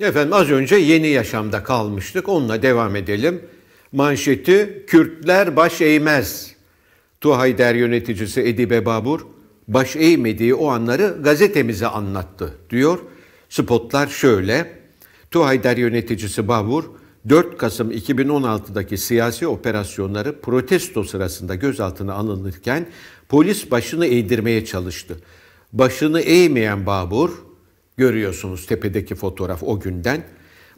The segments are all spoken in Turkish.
Efendim az önce yeni yaşamda kalmıştık. Onunla devam edelim. Manşeti Kürtler baş eğmez. Tuhayder yöneticisi Edibe Babur baş eğmediği o anları gazetemize anlattı diyor. Spotlar şöyle. Tuhayder yöneticisi Babur 4 Kasım 2016'daki siyasi operasyonları protesto sırasında gözaltına alınırken polis başını eğdirmeye çalıştı. Başını eğmeyen Babur, görüyorsunuz tepedeki fotoğraf o günden,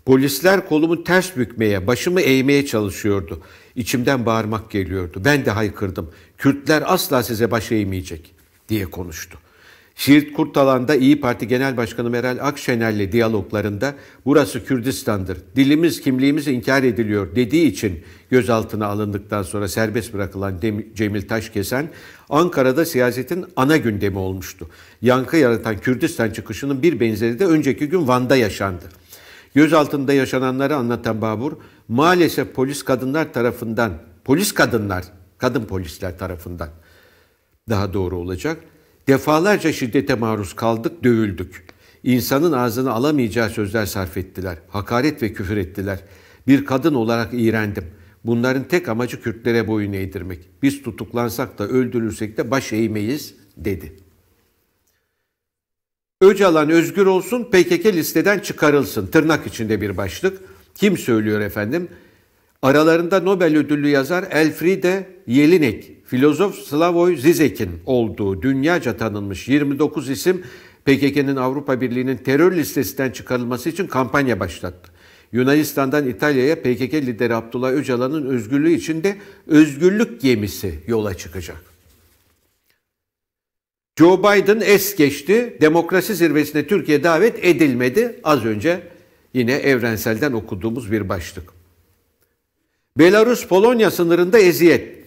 polisler kolumu ters bükmeye, başımı eğmeye çalışıyordu. İçimden bağırmak geliyordu. Ben de haykırdım. Kürtler asla size baş eğmeyecek diye konuştu. Şiirt Kurtalan'da İyi Parti Genel Başkanı Meral Akşener'le diyaloglarında burası Kürdistan'dır, dilimiz kimliğimiz inkar ediliyor dediği için gözaltına alındıktan sonra serbest bırakılan Cemil Taşkesen Ankara'da siyasetin ana gündemi olmuştu. Yankı yaratan Kürdistan çıkışının bir benzeri de önceki gün Van'da yaşandı. Gözaltında yaşananları anlatan Babur, maalesef polis kadınlar tarafından, polis kadınlar, kadın polisler tarafından daha doğru olacak Defalarca şiddete maruz kaldık, dövüldük. İnsanın ağzını alamayacağı sözler sarf ettiler. Hakaret ve küfür ettiler. Bir kadın olarak iğrendim. Bunların tek amacı Kürtlere boyun eğdirmek. Biz tutuklansak da öldürülsek de baş eğmeyiz dedi. Öcalan özgür olsun, PKK listeden çıkarılsın. Tırnak içinde bir başlık. Kim söylüyor efendim? Aralarında Nobel ödüllü yazar Elfriede Yelinek filozof Slavoj Zizek'in olduğu dünyaca tanınmış 29 isim PKK'nın Avrupa Birliği'nin terör listesinden çıkarılması için kampanya başlattı. Yunanistan'dan İtalya'ya PKK lideri Abdullah Öcalan'ın özgürlüğü için de özgürlük gemisi yola çıkacak. Joe Biden es geçti. Demokrasi zirvesine Türkiye davet edilmedi. Az önce yine evrenselden okuduğumuz bir başlık. Belarus-Polonya sınırında eziyet.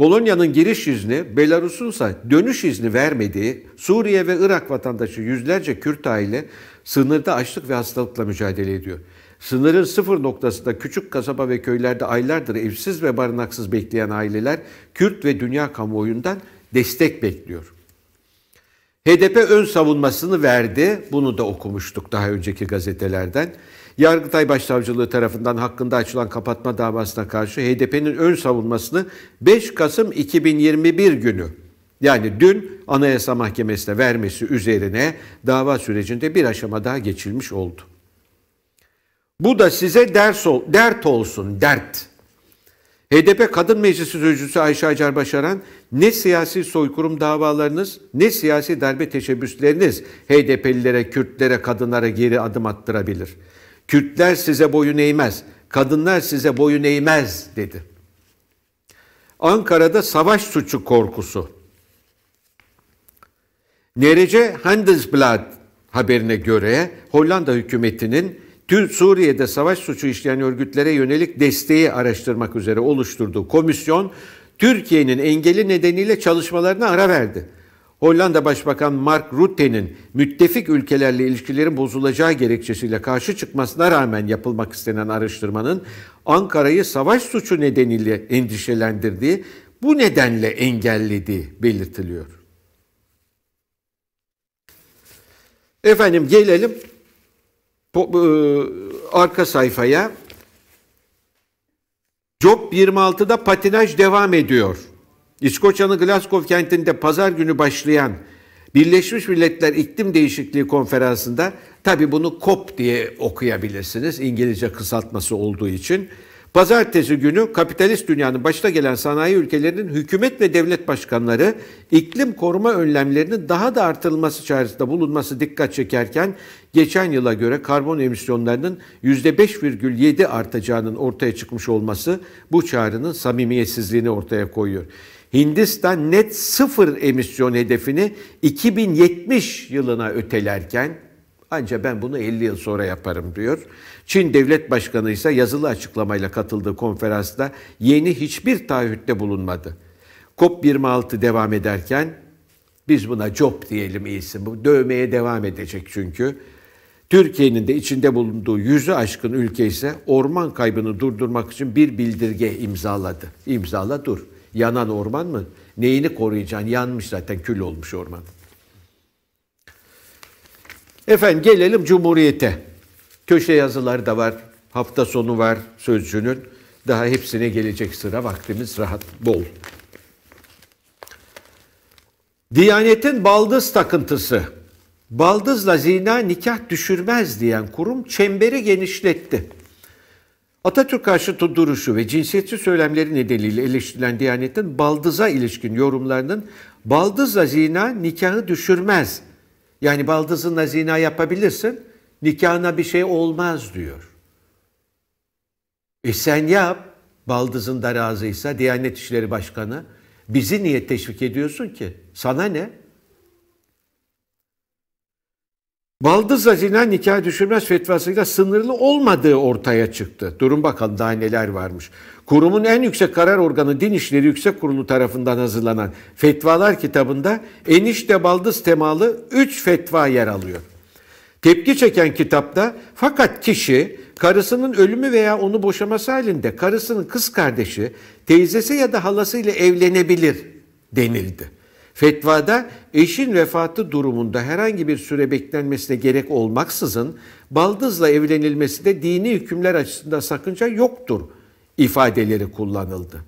Polonya'nın giriş izni, Belarus'un ise dönüş izni vermediği Suriye ve Irak vatandaşı yüzlerce Kürt aile sınırda açlık ve hastalıkla mücadele ediyor. Sınırın sıfır noktasında küçük kasaba ve köylerde aylardır evsiz ve barınaksız bekleyen aileler Kürt ve dünya kamuoyundan destek bekliyor. HDP ön savunmasını verdi. Bunu da okumuştuk daha önceki gazetelerden. Yargıtay Başsavcılığı tarafından hakkında açılan kapatma davasına karşı HDP'nin ön savunmasını 5 Kasım 2021 günü yani dün Anayasa Mahkemesi'ne vermesi üzerine dava sürecinde bir aşama daha geçilmiş oldu. Bu da size ders ol, dert olsun, dert. HDP Kadın Meclisi Sözcüsü Ayşe Acar Başaran, ne siyasi soykurum davalarınız, ne siyasi darbe teşebbüsleriniz HDP'lilere, Kürtlere, kadınlara geri adım attırabilir.'' Kürtler size boyun eğmez, kadınlar size boyun eğmez dedi. Ankara'da savaş suçu korkusu. Nerece Handelsblad haberine göre Hollanda hükümetinin tüm Suriye'de savaş suçu işleyen örgütlere yönelik desteği araştırmak üzere oluşturduğu komisyon Türkiye'nin engeli nedeniyle çalışmalarına ara verdi. Hollanda Başbakan Mark Rutte'nin müttefik ülkelerle ilişkilerin bozulacağı gerekçesiyle karşı çıkmasına rağmen yapılmak istenen araştırmanın Ankara'yı savaş suçu nedeniyle endişelendirdiği, bu nedenle engellediği belirtiliyor. Efendim gelelim e, arka sayfaya. Job 26'da patinaj devam ediyor. İskoçya'nın Glasgow kentinde pazar günü başlayan Birleşmiş Milletler İklim Değişikliği Konferansı'nda tabi bunu COP diye okuyabilirsiniz İngilizce kısaltması olduğu için. Pazartesi günü kapitalist dünyanın başta gelen sanayi ülkelerinin hükümet ve devlet başkanları iklim koruma önlemlerinin daha da artırılması çağrısında bulunması dikkat çekerken geçen yıla göre karbon emisyonlarının %5,7 artacağının ortaya çıkmış olması bu çağrının samimiyetsizliğini ortaya koyuyor. Hindistan net sıfır emisyon hedefini 2070 yılına ötelerken ancak ben bunu 50 yıl sonra yaparım diyor. Çin devlet başkanı ise yazılı açıklamayla katıldığı konferansta yeni hiçbir taahhütte bulunmadı. COP26 devam ederken biz buna COP diyelim iyisi. Bu dövmeye devam edecek çünkü. Türkiye'nin de içinde bulunduğu yüzü aşkın ülke ise orman kaybını durdurmak için bir bildirge imzaladı. İmzala dur. Yanan orman mı? Neyini koruyacaksın? Yanmış zaten kül olmuş orman. Efendim gelelim Cumhuriyet'e. Köşe yazıları da var. Hafta sonu var sözcünün. Daha hepsine gelecek sıra vaktimiz rahat bol. Diyanetin baldız takıntısı. Baldızla zina nikah düşürmez diyen kurum çemberi genişletti. Atatürk karşıtı duruşu ve cinsiyetçi söylemleri nedeniyle eleştirilen Diyanet'in baldıza ilişkin yorumlarının baldızla zina nikahı düşürmez. Yani baldızınla zina yapabilirsin, nikahına bir şey olmaz diyor. E sen yap, baldızın da razıysa Diyanet İşleri Başkanı. Bizi niye teşvik ediyorsun ki? Sana ne? Baldız zina nikah düşürmez fetvasıyla sınırlı olmadığı ortaya çıktı. Durun bakalım daha neler varmış. Kurumun en yüksek karar organı Din İşleri Yüksek Kurulu tarafından hazırlanan fetvalar kitabında enişte baldız temalı 3 fetva yer alıyor. Tepki çeken kitapta fakat kişi karısının ölümü veya onu boşaması halinde karısının kız kardeşi, teyzesi ya da halası ile evlenebilir denildi. Fetvada eşin vefatı durumunda herhangi bir süre beklenmesine gerek olmaksızın baldızla evlenilmesi de dini hükümler açısından sakınca yoktur ifadeleri kullanıldı.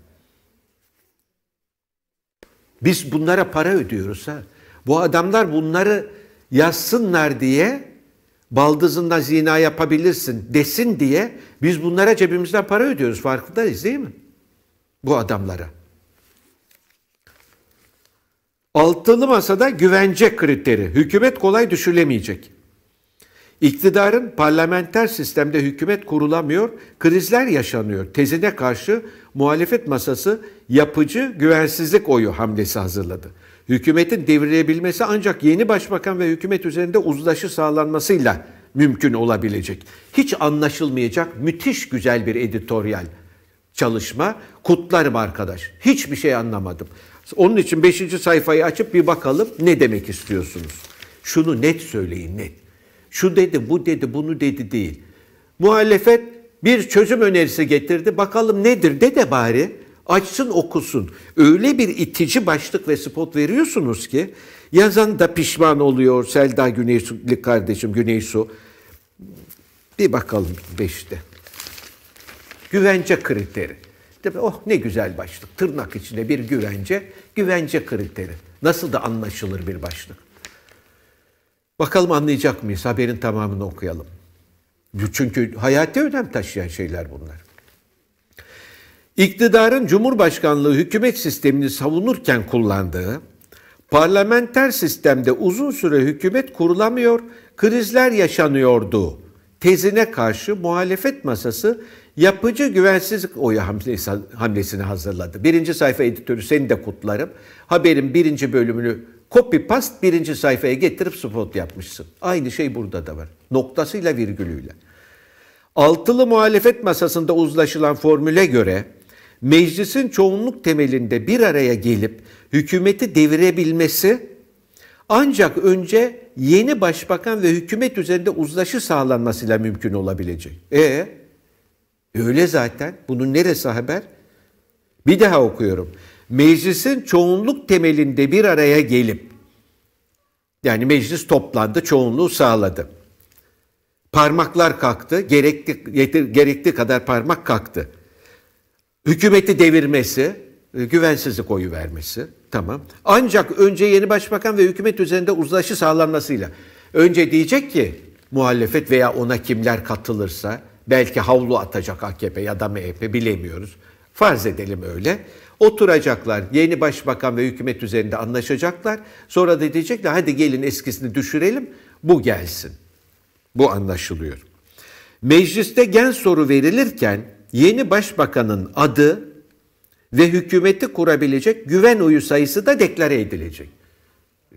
Biz bunlara para ödüyoruz ha. Bu adamlar bunları yazsınlar diye baldızında zina yapabilirsin desin diye biz bunlara cebimizden para ödüyoruz farkındayız değil mi? Bu adamlara. Altılı masada güvence kriteri. Hükümet kolay düşülemeyecek. İktidarın parlamenter sistemde hükümet kurulamıyor, krizler yaşanıyor. Tezine karşı muhalefet masası yapıcı güvensizlik oyu hamlesi hazırladı. Hükümetin devrilebilmesi ancak yeni başbakan ve hükümet üzerinde uzlaşı sağlanmasıyla mümkün olabilecek. Hiç anlaşılmayacak müthiş güzel bir editoryal çalışma. Kutlarım arkadaş. Hiçbir şey anlamadım. Onun için 5. sayfayı açıp bir bakalım ne demek istiyorsunuz? Şunu net söyleyin net. Şu dedi, bu dedi, bunu dedi değil. Muhalefet bir çözüm önerisi getirdi. Bakalım nedir de de bari açsın okusun. Öyle bir itici başlık ve spot veriyorsunuz ki yazan da pişman oluyor Selda Güneysu'lu kardeşim Güneysu. Bir bakalım beşte. Güvence kriteri. oh ne güzel başlık. Tırnak içinde bir güvence güvence kriteri. Nasıl da anlaşılır bir başlık. Bakalım anlayacak mıyız? Haberin tamamını okuyalım. Çünkü hayati önem taşıyan şeyler bunlar. İktidarın Cumhurbaşkanlığı hükümet sistemini savunurken kullandığı, parlamenter sistemde uzun süre hükümet kurulamıyor, krizler yaşanıyordu tezine karşı muhalefet masası yapıcı güvensizlik oyu hamlesini hazırladı. Birinci sayfa editörü seni de kutlarım. Haberin birinci bölümünü copy past birinci sayfaya getirip spot yapmışsın. Aynı şey burada da var. Noktasıyla virgülüyle. Altılı muhalefet masasında uzlaşılan formüle göre meclisin çoğunluk temelinde bir araya gelip hükümeti devirebilmesi ancak önce yeni başbakan ve hükümet üzerinde uzlaşı sağlanmasıyla mümkün olabilecek. E Öyle zaten. Bunun neresi haber? Bir daha okuyorum. Meclisin çoğunluk temelinde bir araya gelip yani meclis toplandı, çoğunluğu sağladı. Parmaklar kalktı, gerekli, yetir, gerekli kadar parmak kalktı. Hükümeti devirmesi, güvensizlik oyu vermesi, tamam. Ancak önce yeni başbakan ve hükümet üzerinde uzlaşı sağlanmasıyla. Önce diyecek ki muhalefet veya ona kimler katılırsa, Belki havlu atacak AKP ya da MHP bilemiyoruz. Farz edelim öyle. Oturacaklar, yeni başbakan ve hükümet üzerinde anlaşacaklar. Sonra da diyecekler hadi gelin eskisini düşürelim, bu gelsin. Bu anlaşılıyor. Mecliste gen soru verilirken yeni başbakanın adı ve hükümeti kurabilecek güven oyu sayısı da deklare edilecek. Ee,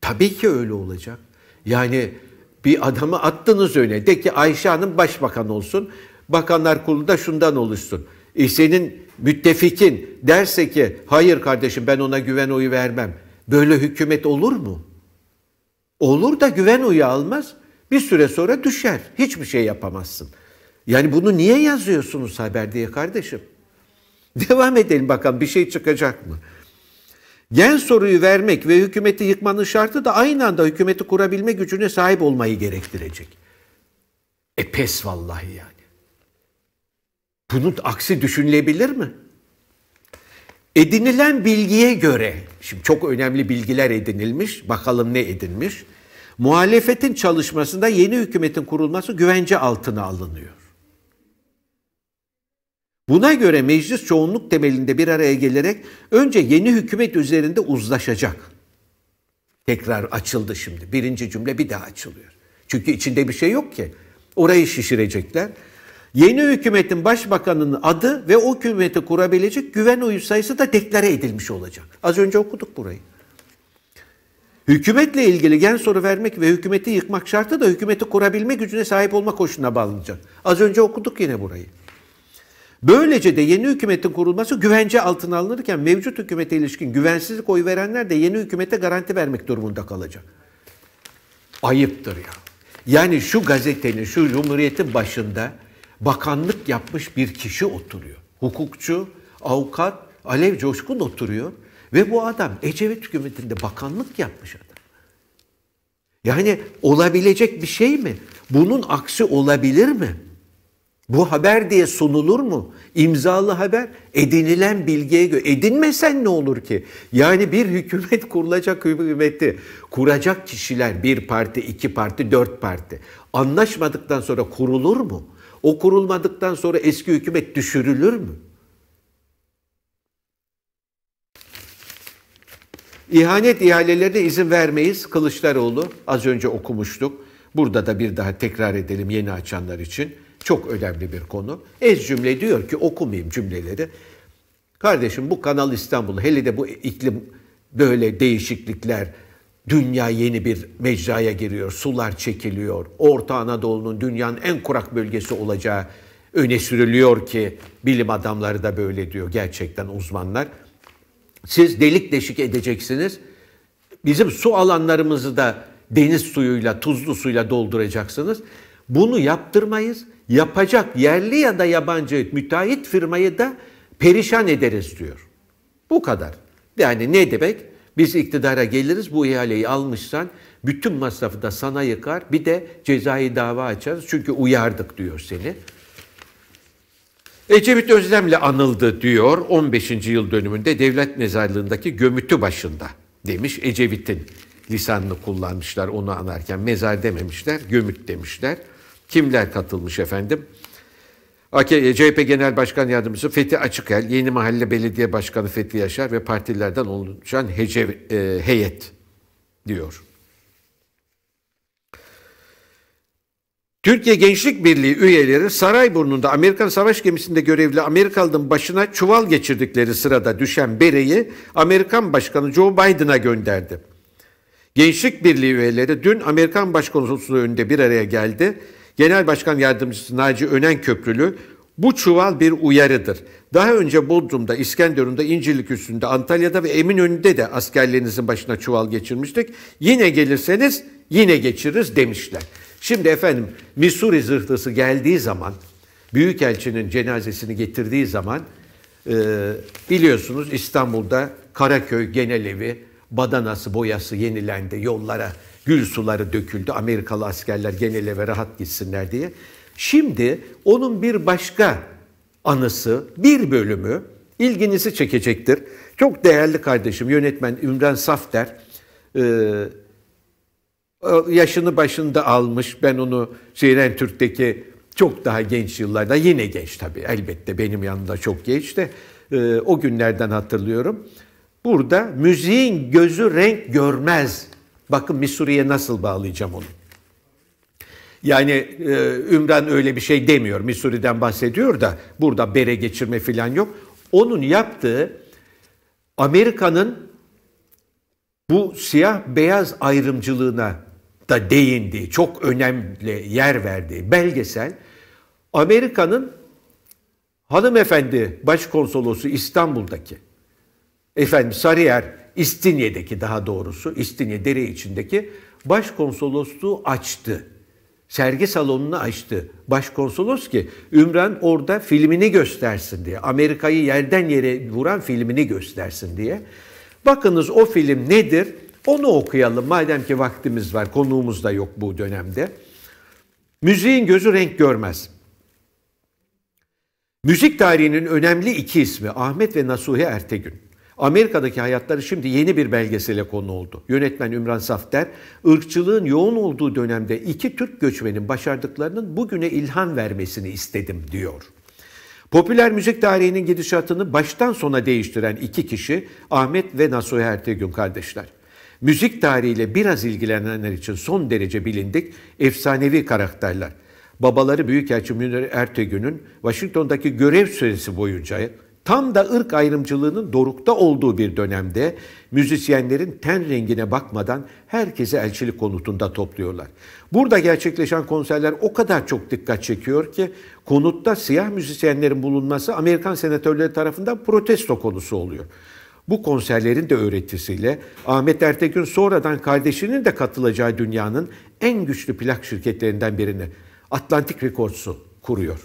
tabii ki öyle olacak. Yani bir adamı attınız öyle. De ki Ayşe Hanım başbakan olsun. Bakanlar kurulu da şundan oluşsun. E senin müttefikin derse ki hayır kardeşim ben ona güven oyu vermem. Böyle hükümet olur mu? Olur da güven oyu almaz. Bir süre sonra düşer. Hiçbir şey yapamazsın. Yani bunu niye yazıyorsunuz haber diye kardeşim? Devam edelim bakalım bir şey çıkacak mı? Gen soruyu vermek ve hükümeti yıkmanın şartı da aynı anda hükümeti kurabilme gücüne sahip olmayı gerektirecek. E pes vallahi yani. Bunun aksi düşünülebilir mi? Edinilen bilgiye göre, şimdi çok önemli bilgiler edinilmiş, bakalım ne edinmiş. Muhalefetin çalışmasında yeni hükümetin kurulması güvence altına alınıyor. Buna göre meclis çoğunluk temelinde bir araya gelerek önce yeni hükümet üzerinde uzlaşacak. Tekrar açıldı şimdi. Birinci cümle bir daha açılıyor. Çünkü içinde bir şey yok ki. Orayı şişirecekler. Yeni hükümetin başbakanının adı ve o hükümeti kurabilecek güven oyu sayısı da deklare edilmiş olacak. Az önce okuduk burayı. Hükümetle ilgili gen soru vermek ve hükümeti yıkmak şartı da hükümeti kurabilme gücüne sahip olma koşuluna bağlanacak. Az önce okuduk yine burayı. Böylece de yeni hükümetin kurulması güvence altına alınırken mevcut hükümete ilişkin güvensizlik oyu verenler de yeni hükümete garanti vermek durumunda kalacak. Ayıptır ya. Yani şu gazetenin, şu cumhuriyetin başında bakanlık yapmış bir kişi oturuyor. Hukukçu, avukat, Alev Coşkun oturuyor ve bu adam Ecevit hükümetinde bakanlık yapmış adam. Yani olabilecek bir şey mi? Bunun aksi olabilir mi? Bu haber diye sunulur mu? İmzalı haber edinilen bilgiye göre. Edinmesen ne olur ki? Yani bir hükümet kurulacak hükümeti kuracak kişiler bir parti, iki parti, dört parti. Anlaşmadıktan sonra kurulur mu? O kurulmadıktan sonra eski hükümet düşürülür mü? İhanet ihalelerine izin vermeyiz Kılıçdaroğlu. Az önce okumuştuk. Burada da bir daha tekrar edelim yeni açanlar için. Çok önemli bir konu. Ez cümle diyor ki okumayayım cümleleri. Kardeşim bu Kanal İstanbul hele de bu iklim böyle değişiklikler dünya yeni bir mecraya giriyor. Sular çekiliyor. Orta Anadolu'nun dünyanın en kurak bölgesi olacağı öne sürülüyor ki bilim adamları da böyle diyor gerçekten uzmanlar. Siz delik deşik edeceksiniz. Bizim su alanlarımızı da deniz suyuyla, tuzlu suyla dolduracaksınız. Bunu yaptırmayız. Yapacak yerli ya da yabancı müteahhit firmayı da perişan ederiz diyor. Bu kadar. Yani ne demek? Biz iktidara geliriz bu ihaleyi almışsan bütün masrafı da sana yıkar bir de cezai dava açarız çünkü uyardık diyor seni. Ecevit Özlem'le anıldı diyor 15. yıl dönümünde devlet mezarlığındaki gömütü başında demiş Ecevit'in lisanını kullanmışlar onu anarken mezar dememişler gömüt demişler. Kimler katılmış efendim? E, CHP Genel Başkan Yardımcısı Fethi Açıkel, Yeni Mahalle Belediye Başkanı Fethi Yaşar ve partilerden oluşan hece, e, heyet diyor. Türkiye Gençlik Birliği üyeleri Sarayburnu'nda Amerikan savaş gemisinde görevli Amerikalı'nın başına çuval geçirdikleri sırada düşen bereyi Amerikan Başkanı Joe Biden'a gönderdi. Gençlik Birliği üyeleri dün Amerikan Başkonsolosluğu önünde bir araya geldi Genel Başkan Yardımcısı Naci Önen Köprülü bu çuval bir uyarıdır. Daha önce Bodrum'da, İskenderun'da, İncirlik üstünde, Antalya'da ve Eminönü'nde de askerlerinizin başına çuval geçirmiştik. Yine gelirseniz yine geçiririz demişler. Şimdi efendim Missouri zırhlısı geldiği zaman, Büyükelçinin cenazesini getirdiği zaman e, biliyorsunuz İstanbul'da Karaköy Genelevi badanası boyası yenilendi, yollara gül suları döküldü Amerikalı askerler genel eve rahat gitsinler diye. Şimdi onun bir başka anısı, bir bölümü ilginizi çekecektir. Çok değerli kardeşim yönetmen Ümran Safter e, yaşını başında almış. Ben onu CNN Türk'teki çok daha genç yıllarda yine genç tabii elbette benim yanımda çok genç de e, o günlerden hatırlıyorum. Burada müziğin gözü renk görmez Bakın Missouri'ye nasıl bağlayacağım onu. Yani e, Ümran öyle bir şey demiyor. Missouri'den bahsediyor da burada bere geçirme falan yok. Onun yaptığı Amerika'nın bu siyah beyaz ayrımcılığına da değindi. Çok önemli yer verdi. Belgesel Amerika'nın hanımefendi başkonsolosu İstanbul'daki efendim Sarıyer İstinye'deki daha doğrusu İstinye dere içindeki başkonsolosluğu açtı. Sergi salonunu açtı. Başkonsolos ki Ümran orada filmini göstersin diye. Amerika'yı yerden yere vuran filmini göstersin diye. Bakınız o film nedir? Onu okuyalım madem ki vaktimiz var. Konuğumuz da yok bu dönemde. Müziğin gözü renk görmez. Müzik tarihinin önemli iki ismi Ahmet ve Nasuhi Ertegün. Amerika'daki hayatları şimdi yeni bir belgesele konu oldu. Yönetmen Ümran Safter, ırkçılığın yoğun olduğu dönemde iki Türk göçmenin başardıklarının bugüne ilham vermesini istedim diyor. Popüler müzik tarihinin gidişatını baştan sona değiştiren iki kişi Ahmet ve Nasuhi Ertegün kardeşler. Müzik tarihiyle biraz ilgilenenler için son derece bilindik, efsanevi karakterler. Babaları Büyükelçi Münir Ertegün'ün Washington'daki görev süresi boyunca Tam da ırk ayrımcılığının dorukta olduğu bir dönemde müzisyenlerin ten rengine bakmadan herkesi elçilik konutunda topluyorlar. Burada gerçekleşen konserler o kadar çok dikkat çekiyor ki konutta siyah müzisyenlerin bulunması Amerikan senatörleri tarafından protesto konusu oluyor. Bu konserlerin de öğretisiyle Ahmet Ertegün sonradan kardeşinin de katılacağı dünyanın en güçlü plak şirketlerinden birini Atlantik Records'u kuruyor.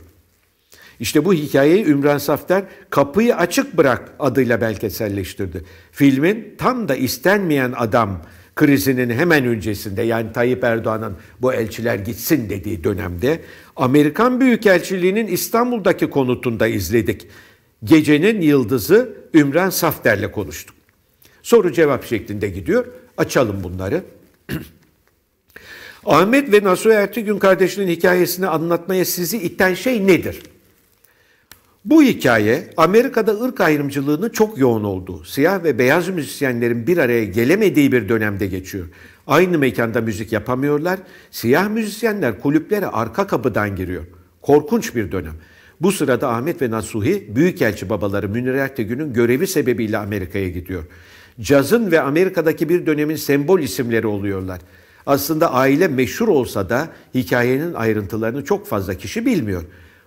İşte bu hikayeyi Ümran Safter Kapıyı Açık Bırak adıyla belgeselleştirdi. Filmin tam da istenmeyen adam krizinin hemen öncesinde yani Tayyip Erdoğan'ın bu elçiler gitsin dediği dönemde Amerikan Büyükelçiliği'nin İstanbul'daki konutunda izledik. Gecenin yıldızı Ümran Safter'le konuştuk. Soru cevap şeklinde gidiyor. Açalım bunları. Ahmet ve Nasuh gün kardeşinin hikayesini anlatmaya sizi iten şey nedir? Bu hikaye Amerika'da ırk ayrımcılığının çok yoğun olduğu, siyah ve beyaz müzisyenlerin bir araya gelemediği bir dönemde geçiyor. Aynı mekanda müzik yapamıyorlar. Siyah müzisyenler kulüplere arka kapıdan giriyor. Korkunç bir dönem. Bu sırada Ahmet ve Nasuhi Büyükelçi babaları Münir Ertegün'ün görevi sebebiyle Amerika'ya gidiyor. Cazın ve Amerika'daki bir dönemin sembol isimleri oluyorlar. Aslında aile meşhur olsa da hikayenin ayrıntılarını çok fazla kişi bilmiyor.''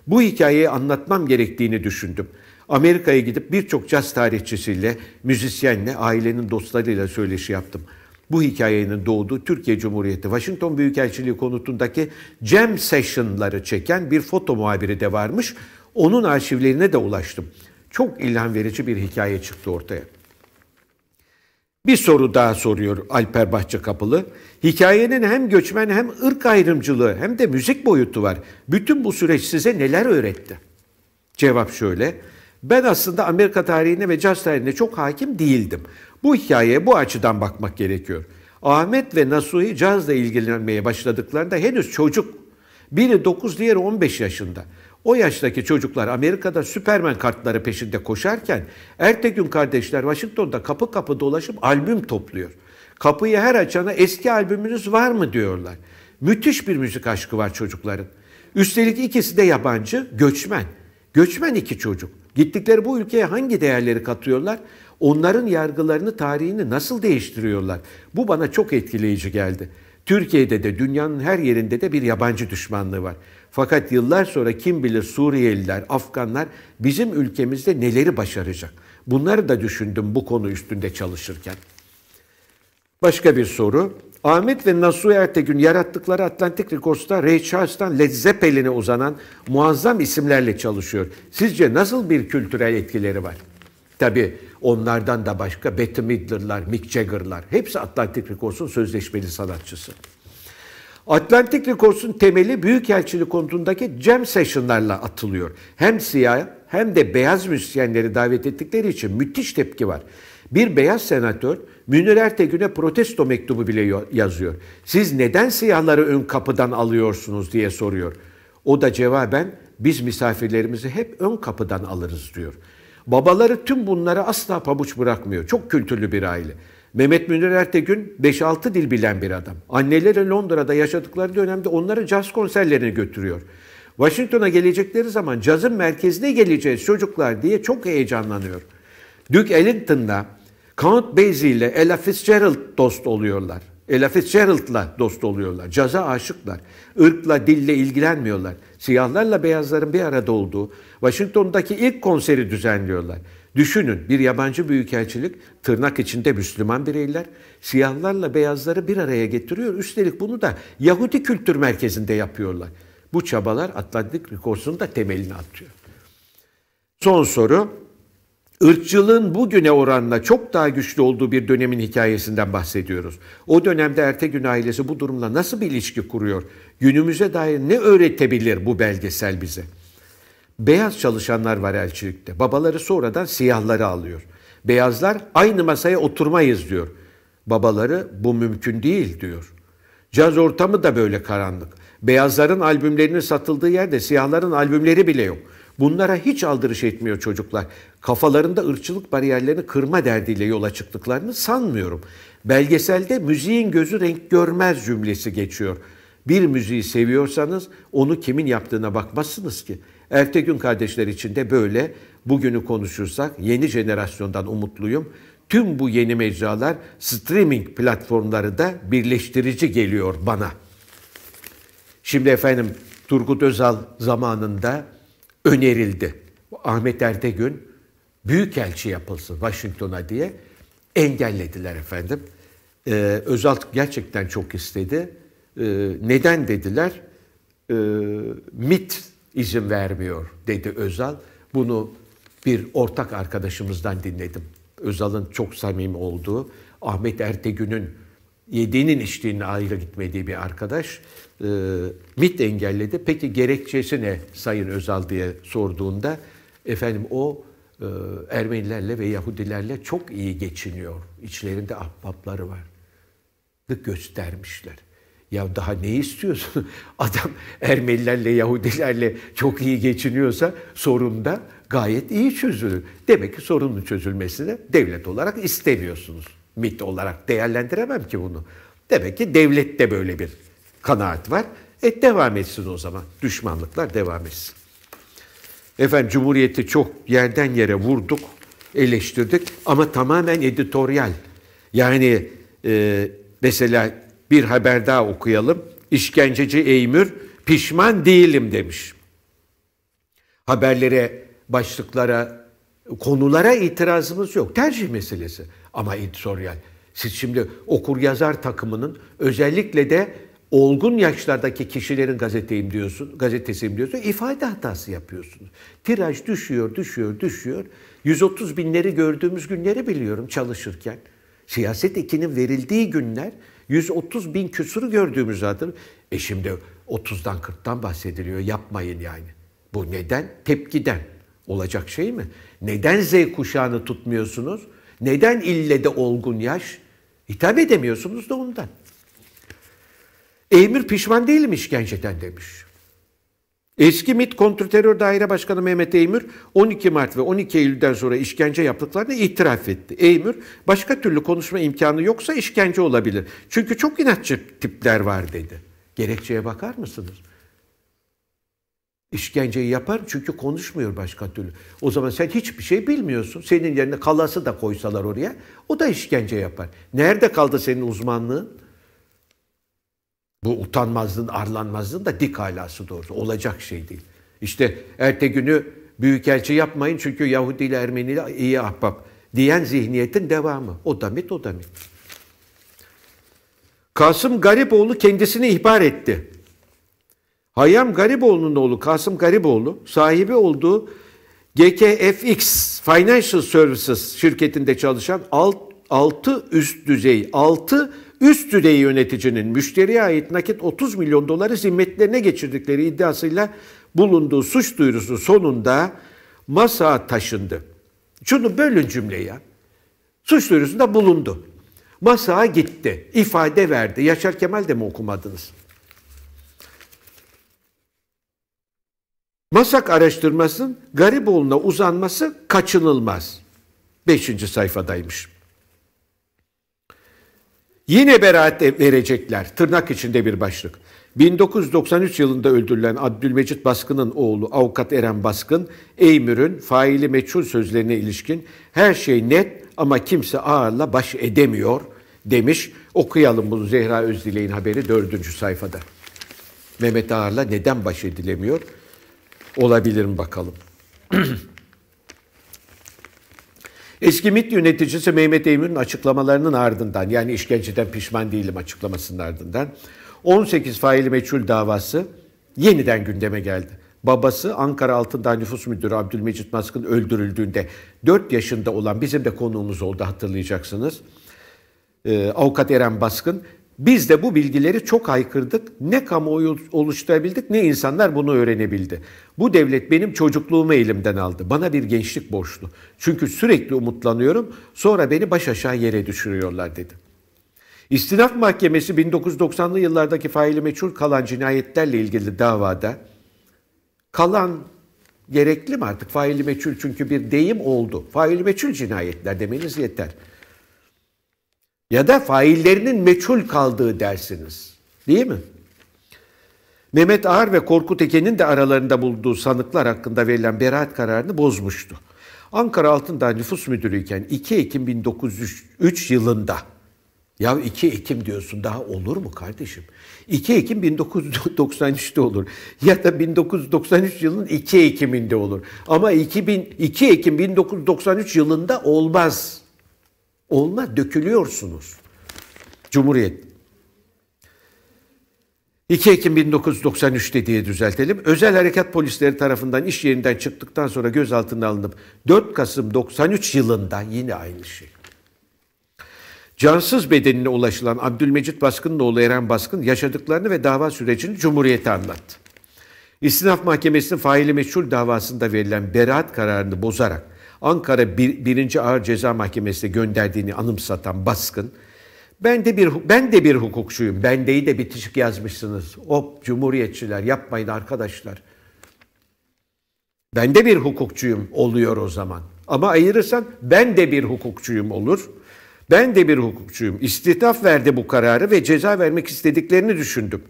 bu hikayeyi anlatmam gerektiğini düşündüm. Amerika'ya gidip birçok caz tarihçisiyle, müzisyenle, ailenin dostlarıyla söyleşi yaptım. Bu hikayenin doğduğu Türkiye Cumhuriyeti Washington Büyükelçiliği konutundaki jam session'ları çeken bir foto muhabiri de varmış. Onun arşivlerine de ulaştım. Çok ilham verici bir hikaye çıktı ortaya. Bir soru daha soruyor Alper Bahçe Kapılı. Hikayenin hem göçmen hem ırk ayrımcılığı hem de müzik boyutu var. Bütün bu süreç size neler öğretti? Cevap şöyle. Ben aslında Amerika tarihine ve caz tarihine çok hakim değildim. Bu hikayeye bu açıdan bakmak gerekiyor. Ahmet ve Nasuhi cazla ilgilenmeye başladıklarında henüz çocuk. Biri 9, diğeri 15 yaşında. O yaştaki çocuklar Amerika'da Süpermen kartları peşinde koşarken ertesi gün kardeşler Washington'da kapı kapı dolaşıp albüm topluyor. Kapıyı her açana eski albümünüz var mı diyorlar. Müthiş bir müzik aşkı var çocukların. Üstelik ikisi de yabancı, göçmen. Göçmen iki çocuk. Gittikleri bu ülkeye hangi değerleri katıyorlar? Onların yargılarını, tarihini nasıl değiştiriyorlar? Bu bana çok etkileyici geldi. Türkiye'de de dünyanın her yerinde de bir yabancı düşmanlığı var. Fakat yıllar sonra kim bilir Suriyeliler, Afganlar bizim ülkemizde neleri başaracak? Bunları da düşündüm bu konu üstünde çalışırken. Başka bir soru. Ahmet ve Nasu Ertegün yarattıkları Atlantik Records'ta Ray Charles'tan Led Zeppelin'e uzanan muazzam isimlerle çalışıyor. Sizce nasıl bir kültürel etkileri var? Tabii Onlardan da başka Bette Midler'lar, Mick Jagger'lar. Hepsi Atlantic Records'un sözleşmeli sanatçısı. Atlantic Records'un temeli Büyükelçilik konutundaki jam session'larla atılıyor. Hem siyah hem de beyaz müzisyenleri davet ettikleri için müthiş tepki var. Bir beyaz senatör Münir Ertegün'e protesto mektubu bile yazıyor. Siz neden siyahları ön kapıdan alıyorsunuz diye soruyor. O da cevaben biz misafirlerimizi hep ön kapıdan alırız diyor. Babaları tüm bunlara asla pabuç bırakmıyor. Çok kültürlü bir aile. Mehmet Münir Ertegün 5-6 dil bilen bir adam. Anneleri Londra'da yaşadıkları dönemde onları caz konserlerine götürüyor. Washington'a gelecekleri zaman cazın merkezine geleceğiz çocuklar diye çok heyecanlanıyor. Duke Ellington'la Count Basie ile Ella Fitzgerald dost oluyorlar. E, Lafayette dost oluyorlar. Caza aşıklar. Irkla, dille ilgilenmiyorlar. Siyahlarla beyazların bir arada olduğu Washington'daki ilk konseri düzenliyorlar. Düşünün bir yabancı büyükelçilik tırnak içinde Müslüman bireyler siyahlarla beyazları bir araya getiriyor. Üstelik bunu da Yahudi Kültür Merkezi'nde yapıyorlar. Bu çabalar Atlantik Rekorsu'nun da temelini atıyor. Son soru ırkçılığın bugüne oranla çok daha güçlü olduğu bir dönemin hikayesinden bahsediyoruz. O dönemde Ertegün ailesi bu durumla nasıl bir ilişki kuruyor? Günümüze dair ne öğretebilir bu belgesel bize? Beyaz çalışanlar var elçilikte. Babaları sonradan siyahları alıyor. Beyazlar aynı masaya oturmayız diyor. Babaları bu mümkün değil diyor. Caz ortamı da böyle karanlık. Beyazların albümlerinin satıldığı yerde siyahların albümleri bile yok. Bunlara hiç aldırış etmiyor çocuklar. Kafalarında ırkçılık bariyerlerini kırma derdiyle yola çıktıklarını sanmıyorum. Belgeselde müziğin gözü renk görmez cümlesi geçiyor. Bir müziği seviyorsanız onu kimin yaptığına bakmazsınız ki. Ertegün kardeşler için de böyle bugünü konuşursak yeni jenerasyondan umutluyum. Tüm bu yeni mecralar streaming platformları da birleştirici geliyor bana. Şimdi efendim Turgut Özal zamanında önerildi. Ahmet Erdegün büyükelçi yapılsın Washington'a diye engellediler efendim. Ee, Özal gerçekten çok istedi. Ee, neden dediler? Ee, MIT izin vermiyor dedi Özal. Bunu bir ortak arkadaşımızdan dinledim. Özal'ın çok samimi olduğu, Ahmet Ertegün'ün yediğinin içtiğinin ayrı gitmediği bir arkadaş e, MIT engelledi. Peki gerekçesi ne Sayın Özal diye sorduğunda efendim o e, Ermenilerle ve Yahudilerle çok iyi geçiniyor. İçlerinde ahbapları var. Göstermişler. Ya daha ne istiyorsun? Adam Ermenilerle, Yahudilerle çok iyi geçiniyorsa sorun da gayet iyi çözülür. Demek ki sorunun çözülmesini devlet olarak istemiyorsunuz mit olarak değerlendiremem ki bunu. Demek ki devlette böyle bir kanaat var. E devam etsin o zaman. Düşmanlıklar devam etsin. Efendim Cumhuriyeti çok yerden yere vurduk, eleştirdik ama tamamen editoryal. Yani e, mesela bir haber daha okuyalım. İşkenceci Eymür pişman değilim demiş. Haberlere, başlıklara, konulara itirazımız yok. Tercih meselesi. Ama Edsoryal. Siz şimdi okur yazar takımının özellikle de olgun yaşlardaki kişilerin gazeteyim diyorsun, gazetesiyim diyorsun, ifade hatası yapıyorsunuz. Tiraj düşüyor, düşüyor, düşüyor. 130 binleri gördüğümüz günleri biliyorum çalışırken. Siyaset ekinin verildiği günler 130 bin küsuru gördüğümüz adım. E şimdi 30'dan 40'tan bahsediliyor. Yapmayın yani. Bu neden? Tepkiden. Olacak şey mi? Neden Z kuşağını tutmuyorsunuz? Neden ille de olgun yaş? Hitap edemiyorsunuz da ondan. Emir pişman değilmiş gençten demiş. Eski MİT Kontrterör Daire Başkanı Mehmet Eymür 12 Mart ve 12 Eylül'den sonra işkence yaptıklarını itiraf etti. Eymür başka türlü konuşma imkanı yoksa işkence olabilir. Çünkü çok inatçı tipler var dedi. Gerekçeye bakar mısınız? işkenceyi yapar çünkü konuşmuyor başka türlü. O zaman sen hiçbir şey bilmiyorsun. Senin yerine kalası da koysalar oraya o da işkence yapar. Nerede kaldı senin uzmanlığın? Bu utanmazlığın, arlanmazlığın da dik halası doğru Olacak şey değil. İşte erte günü büyükelçi yapmayın çünkü Yahudi ile Ermeni ile iyi ahbap diyen zihniyetin devamı. O da mit, o da mit. Kasım Garipoğlu kendisini ihbar etti. Hayyam Gariboğlu'nun oğlu Kasım Gariboğlu sahibi olduğu GKFX Financial Services şirketinde çalışan 6 üst düzey 6 üst düzey yöneticinin müşteriye ait nakit 30 milyon doları zimmetlerine geçirdikleri iddiasıyla bulunduğu suç duyurusu sonunda masa taşındı. Şunu bölün cümle ya. Suç duyurusunda bulundu. Masaya gitti, ifade verdi. Yaşar Kemal de mi okumadınız? Masak araştırmasının Gariboğlu'na uzanması kaçınılmaz. Beşinci sayfadaymış. Yine beraat verecekler. Tırnak içinde bir başlık. 1993 yılında öldürülen Abdülmecit Baskın'ın oğlu avukat Eren Baskın, Eymür'ün faili meçhul sözlerine ilişkin her şey net ama kimse ağırla baş edemiyor demiş. Okuyalım bunu Zehra Özdilek'in haberi dördüncü sayfada. Mehmet Ağar'la neden baş edilemiyor? olabilir mi bakalım? Eski Mit yöneticisi Mehmet Eymür'ün açıklamalarının ardından yani işkenceden pişman değilim açıklamasının ardından 18 faili meçhul davası yeniden gündeme geldi. Babası Ankara Altındağ Nüfus Müdürü Abdülmecit Maskın öldürüldüğünde 4 yaşında olan bizim de konuğumuz oldu hatırlayacaksınız. Ee, Avukat Eren Baskın biz de bu bilgileri çok haykırdık. Ne kamuoyu oluşturabildik ne insanlar bunu öğrenebildi. Bu devlet benim çocukluğumu elimden aldı. Bana bir gençlik borçlu. Çünkü sürekli umutlanıyorum. Sonra beni baş aşağı yere düşürüyorlar dedi. İstinaf Mahkemesi 1990'lı yıllardaki faili meçhul kalan cinayetlerle ilgili davada kalan gerekli mi artık faili meçhul çünkü bir deyim oldu. Faili meçhul cinayetler demeniz yeter ya da faillerinin meçhul kaldığı dersiniz. Değil mi? Mehmet Ağar ve Korkut Eken'in de aralarında bulduğu sanıklar hakkında verilen beraat kararını bozmuştu. Ankara Altında nüfus müdürüyken 2 Ekim 1903 yılında ya 2 Ekim diyorsun daha olur mu kardeşim? 2 Ekim 1993'te olur. Ya da 1993 yılının 2 Ekim'inde olur. Ama 2000, 2 Ekim 1993 yılında olmaz olma dökülüyorsunuz. Cumhuriyet. 2 Ekim 1993'te diye düzeltelim. Özel harekat polisleri tarafından iş yerinden çıktıktan sonra gözaltına alınıp 4 Kasım 93 yılında yine aynı şey. Cansız bedenine ulaşılan Abdülmecit Baskın'ın oğlu Eren Baskın yaşadıklarını ve dava sürecini Cumhuriyet'e anlattı. İstinaf Mahkemesi'nin faili meçhul davasında verilen beraat kararını bozarak Ankara 1. Ağır Ceza Mahkemesi'ne gönderdiğini anımsatan baskın ben de bir ben de bir hukukçuyum. Bendeyi de bitişik yazmışsınız. Hop cumhuriyetçiler yapmayın arkadaşlar. Ben de bir hukukçuyum oluyor o zaman. Ama ayırırsan ben de bir hukukçuyum olur. Ben de bir hukukçuyum. İstihdaf verdi bu kararı ve ceza vermek istediklerini düşündüm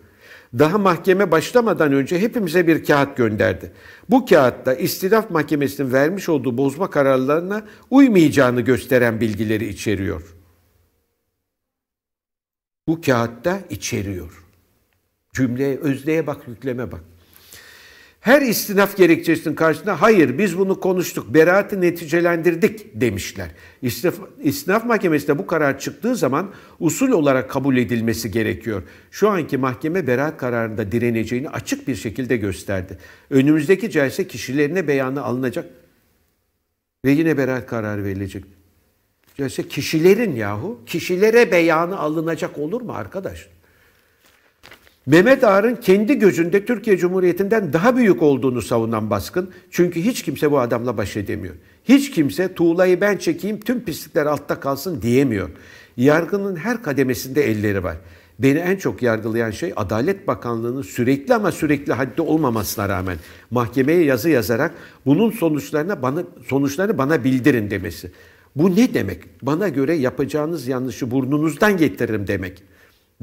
daha mahkeme başlamadan önce hepimize bir kağıt gönderdi. Bu kağıtta istinaf mahkemesinin vermiş olduğu bozma kararlarına uymayacağını gösteren bilgileri içeriyor. Bu kağıtta içeriyor. Cümleye, özneye bak, yükleme bak. Her istinaf gerekçesinin karşısında hayır biz bunu konuştuk, beraati neticelendirdik demişler. İstinaf, istinaf mahkemesinde bu karar çıktığı zaman usul olarak kabul edilmesi gerekiyor. Şu anki mahkeme beraat kararında direneceğini açık bir şekilde gösterdi. Önümüzdeki celse kişilerine beyanı alınacak ve yine beraat kararı verilecek. Celse kişilerin yahu, kişilere beyanı alınacak olur mu arkadaş? Mehmet Ağar'ın kendi gözünde Türkiye Cumhuriyeti'nden daha büyük olduğunu savunan baskın. Çünkü hiç kimse bu adamla baş edemiyor. Hiç kimse tuğlayı ben çekeyim tüm pislikler altta kalsın diyemiyor. Yargının her kademesinde elleri var. Beni en çok yargılayan şey Adalet Bakanlığı'nın sürekli ama sürekli haddi olmamasına rağmen mahkemeye yazı yazarak bunun sonuçlarına bana sonuçlarını bana bildirin demesi. Bu ne demek? Bana göre yapacağınız yanlışı burnunuzdan getiririm demek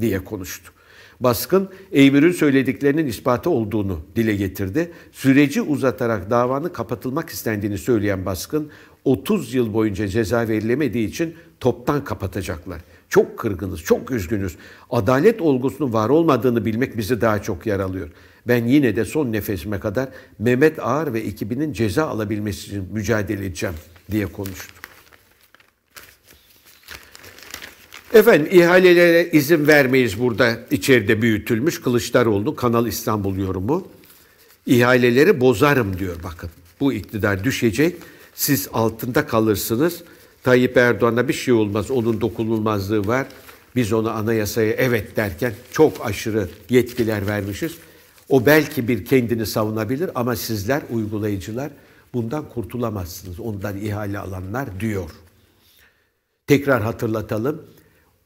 diye konuştu. Baskın Eymir'in söylediklerinin ispatı olduğunu dile getirdi. Süreci uzatarak davanın kapatılmak istendiğini söyleyen Baskın 30 yıl boyunca ceza verilemediği için toptan kapatacaklar. Çok kırgınız, çok üzgünüz. Adalet olgusunun var olmadığını bilmek bizi daha çok yaralıyor. Ben yine de son nefesime kadar Mehmet Ağar ve ekibinin ceza alabilmesi için mücadele edeceğim diye konuştu. Efendim ihalelere izin vermeyiz burada içeride büyütülmüş kılıçlar oldu Kanal İstanbul yorumu. İhaleleri bozarım diyor bakın. Bu iktidar düşecek. Siz altında kalırsınız. Tayyip Erdoğan'a bir şey olmaz. Onun dokunulmazlığı var. Biz ona anayasaya evet derken çok aşırı yetkiler vermişiz. O belki bir kendini savunabilir ama sizler uygulayıcılar bundan kurtulamazsınız. Ondan ihale alanlar diyor. Tekrar hatırlatalım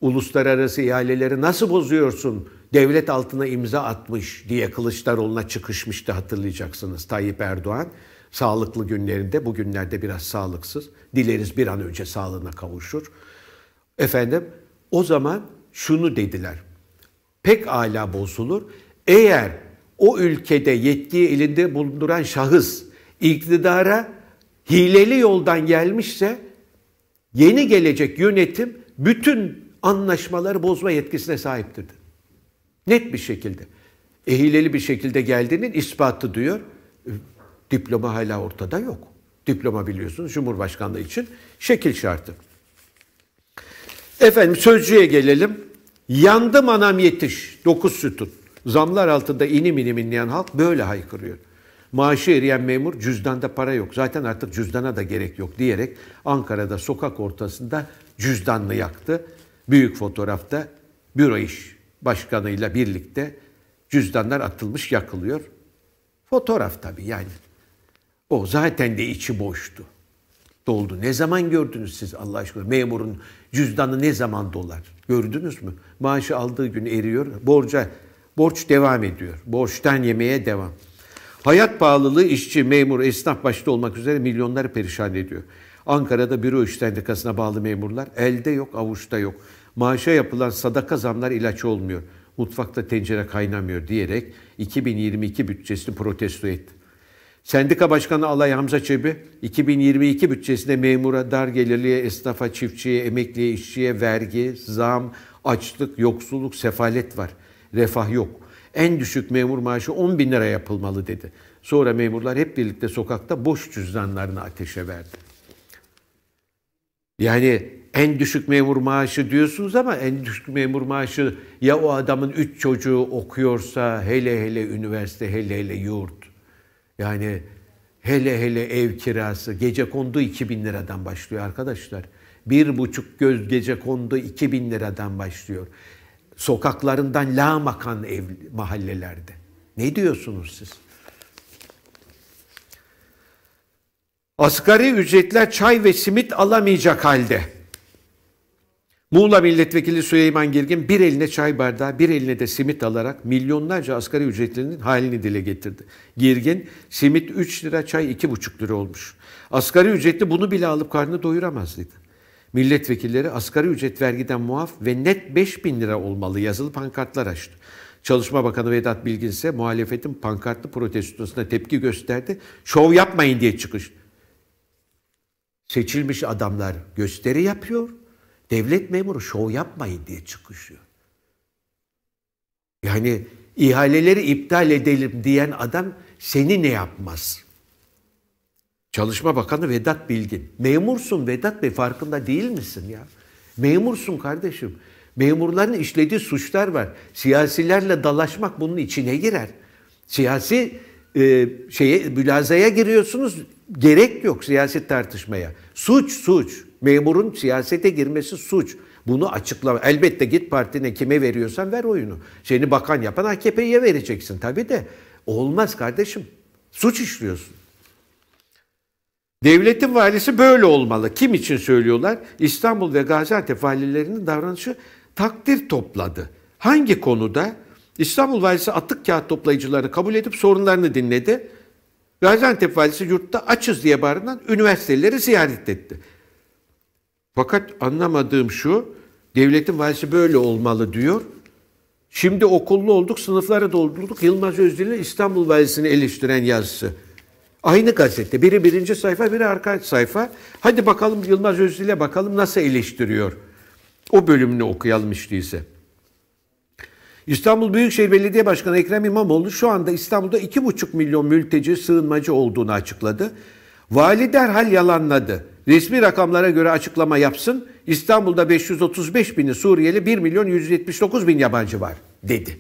uluslararası ihaleleri nasıl bozuyorsun? Devlet altına imza atmış diye Kılıçdaroğlu'na çıkışmıştı hatırlayacaksınız Tayyip Erdoğan. Sağlıklı günlerinde, bugünlerde biraz sağlıksız. Dileriz bir an önce sağlığına kavuşur. Efendim o zaman şunu dediler. Pek ala bozulur. Eğer o ülkede yetkiyi elinde bulunduran şahıs iktidara hileli yoldan gelmişse yeni gelecek yönetim bütün anlaşmaları bozma yetkisine sahiptir. Net bir şekilde. Ehileli bir şekilde geldiğinin ispatı diyor. E, diploma hala ortada yok. Diploma biliyorsunuz Cumhurbaşkanlığı için şekil şartı. Efendim sözcüye gelelim. Yandım anam yetiş. Dokuz sütun. Zamlar altında inim inim inleyen halk böyle haykırıyor. Maaşı eriyen memur cüzdanda para yok. Zaten artık cüzdana da gerek yok diyerek Ankara'da sokak ortasında cüzdanlı yaktı büyük fotoğrafta büro iş başkanıyla birlikte cüzdanlar atılmış yakılıyor. Fotoğraf tabii yani. O zaten de içi boştu. Doldu. Ne zaman gördünüz siz Allah aşkına? Memurun cüzdanı ne zaman dolar? Gördünüz mü? Maaşı aldığı gün eriyor. Borca, borç devam ediyor. Borçtan yemeye devam. Hayat pahalılığı işçi, memur, esnaf başta olmak üzere milyonları perişan ediyor. Ankara'da büro iş sendikasına bağlı memurlar elde yok avuçta yok. Maaşa yapılan sadaka zamlar ilaç olmuyor. Mutfakta tencere kaynamıyor diyerek 2022 bütçesini protesto etti. Sendika Başkanı Alay Hamza Çebi, 2022 bütçesinde memura, dar gelirliye, esnafa, çiftçiye, emekliye, işçiye vergi, zam, açlık, yoksulluk, sefalet var. Refah yok. En düşük memur maaşı 10 bin lira yapılmalı dedi. Sonra memurlar hep birlikte sokakta boş cüzdanlarını ateşe verdi. Yani en düşük memur maaşı diyorsunuz ama en düşük memur maaşı ya o adamın üç çocuğu okuyorsa hele hele üniversite, hele hele yurt. Yani hele hele ev kirası gece kondu 2000 liradan başlıyor arkadaşlar. Bir buçuk göz gece kondu 2000 liradan başlıyor. Sokaklarından la makan ev mahallelerde. Ne diyorsunuz siz? Asgari ücretler çay ve simit alamayacak halde. Muğla Milletvekili Süleyman Girgin bir eline çay bardağı, bir eline de simit alarak milyonlarca asgari ücretlinin halini dile getirdi. Girgin, simit 3 lira, çay 2,5 lira olmuş. Asgari ücretli bunu bile alıp karnını doyuramaz dedi. Milletvekilleri asgari ücret vergiden muaf ve net 5 bin lira olmalı yazılı pankartlar açtı. Çalışma Bakanı Vedat Bilgin ise muhalefetin pankartlı protestosuna tepki gösterdi. Şov yapmayın diye çıkıştı seçilmiş adamlar gösteri yapıyor. Devlet memuru şov yapmayın diye çıkışıyor. Yani ihaleleri iptal edelim diyen adam seni ne yapmaz? Çalışma Bakanı Vedat Bilgin. Memursun Vedat Bey farkında değil misin ya? Memursun kardeşim. Memurların işlediği suçlar var. Siyasilerle dalaşmak bunun içine girer. Siyasi e, şeye mülazaya giriyorsunuz. Gerek yok siyaset tartışmaya. Suç suç. Memurun siyasete girmesi suç. Bunu açıklama. Elbette git partine kime veriyorsan ver oyunu. Seni bakan yapan AKP'ye vereceksin tabii de. Olmaz kardeşim. Suç işliyorsun. Devletin valisi böyle olmalı. Kim için söylüyorlar? İstanbul ve Gaziantep valilerinin davranışı takdir topladı. Hangi konuda? İstanbul Valisi atık kağıt toplayıcılarını kabul edip sorunlarını dinledi. Gaziantep Valisi yurtta açız diye bağırılan üniversiteleri ziyaret etti. Fakat anlamadığım şu, devletin valisi böyle olmalı diyor. Şimdi okullu olduk, sınıfları doldurduk. Yılmaz Özdil'in İstanbul valisini eleştiren yazısı. Aynı gazete. Biri birinci sayfa, biri arka sayfa. Hadi bakalım Yılmaz Özdil'e bakalım nasıl eleştiriyor. O bölümünü okuyalım işte ise. İstanbul Büyükşehir Belediye Başkanı Ekrem İmamoğlu şu anda İstanbul'da 2,5 milyon mülteci sığınmacı olduğunu açıkladı. Vali derhal yalanladı. Resmi rakamlara göre açıklama yapsın. İstanbul'da 535 bini Suriyeli 1 milyon 179 bin yabancı var dedi.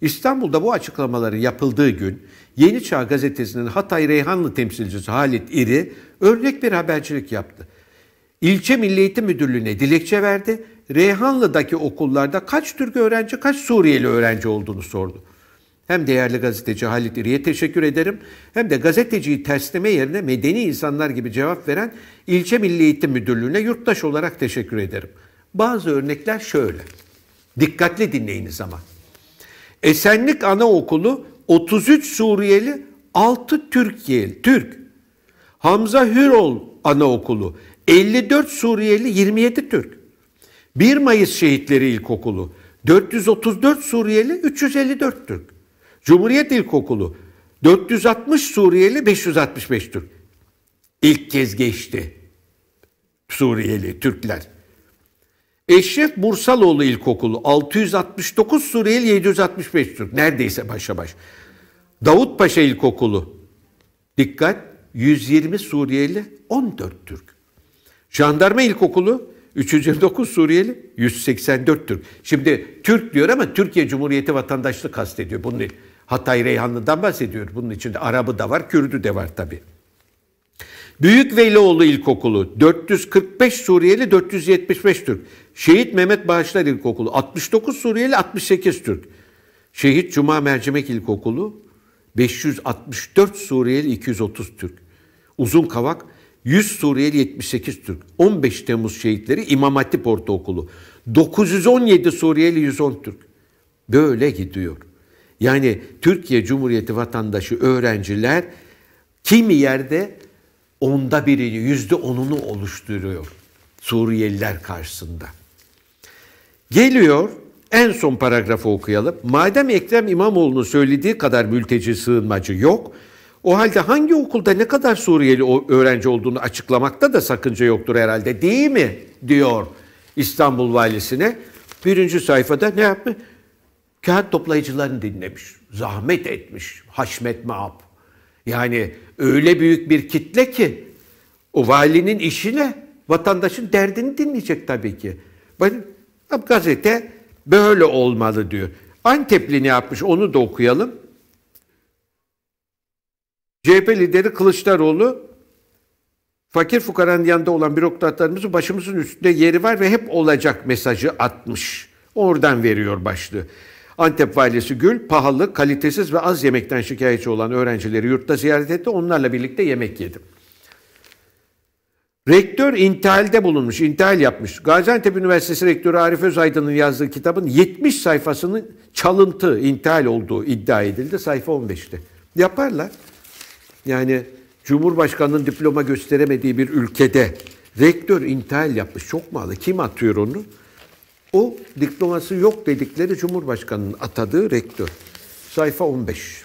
İstanbul'da bu açıklamaların yapıldığı gün Yeni Çağ gazetesinin Hatay Reyhanlı temsilcisi Halit İri örnek bir habercilik yaptı. İlçe Milli Eğitim Müdürlüğü'ne dilekçe verdi Reyhanlı'daki okullarda kaç Türk öğrenci, kaç Suriyeli öğrenci olduğunu sordu. Hem değerli gazeteci Halit İri'ye teşekkür ederim hem de gazeteciyi tersleme yerine medeni insanlar gibi cevap veren ilçe Milli Eğitim Müdürlüğü'ne yurttaş olarak teşekkür ederim. Bazı örnekler şöyle. Dikkatli dinleyiniz ama. Esenlik Anaokulu 33 Suriyeli 6 Türkiye, Türk. Hamza Hürol Anaokulu 54 Suriyeli 27 Türk. 1 Mayıs Şehitleri İlkokulu 434 Suriyeli 354 Türk. Cumhuriyet İlkokulu 460 Suriyeli 565 Türk. İlk kez geçti Suriyeli Türkler. Eşref Bursaloğlu İlkokulu 669 Suriyeli 765 Türk. Neredeyse başa baş. Davutpaşa İlkokulu dikkat 120 Suriyeli 14 Türk. Jandarma İlkokulu 329 Suriyeli, 184 Türk. Şimdi Türk diyor ama Türkiye Cumhuriyeti vatandaşlığı kastediyor. Bunun değil. Hatay Reyhanlı'dan bahsediyor. Bunun içinde Arabı da var, Kürdü de var tabi. Büyük Velioğlu İlkokulu 445 Suriyeli 475 Türk. Şehit Mehmet Bağışlar İlkokulu 69 Suriyeli 68 Türk. Şehit Cuma Mercimek İlkokulu 564 Suriyeli 230 Türk. Uzun Kavak 100 Suriyeli 78 Türk, 15 Temmuz şehitleri İmam Hatip Ortaokulu, 917 Suriyeli 110 Türk. Böyle gidiyor. Yani Türkiye Cumhuriyeti vatandaşı öğrenciler kimi yerde onda birini, yüzde onunu oluşturuyor Suriyeliler karşısında. Geliyor en son paragrafı okuyalım. Madem Ekrem İmamoğlu'nun söylediği kadar mülteci sığınmacı yok, o halde hangi okulda ne kadar Suriyeli öğrenci olduğunu açıklamakta da sakınca yoktur herhalde değil mi? diyor İstanbul valisine. Birinci sayfada ne yapmış? Kağıt toplayıcılarını dinlemiş. Zahmet etmiş. Haşmet maap. Yani öyle büyük bir kitle ki o valinin işine vatandaşın derdini dinleyecek tabii ki. gazete böyle olmalı diyor. Antepli ne yapmış onu da okuyalım. CHP lideri Kılıçdaroğlu fakir fukaranın yanında olan bürokratlarımızın başımızın üstünde yeri var ve hep olacak mesajı atmış. Oradan veriyor başlığı. Antep valisi Gül pahalı, kalitesiz ve az yemekten şikayetçi olan öğrencileri yurtta ziyaret etti. Onlarla birlikte yemek yedim. Rektör intihalde bulunmuş, intihal yapmış. Gaziantep Üniversitesi Rektörü Arif Özaydın'ın yazdığı kitabın 70 sayfasının çalıntı, intihal olduğu iddia edildi. Sayfa 15'te. Yaparlar. Yani Cumhurbaşkanı'nın diploma gösteremediği bir ülkede rektör intihal yapmış. Çok malı. Kim atıyor onu? O diploması yok dedikleri Cumhurbaşkanı'nın atadığı rektör. Sayfa 15.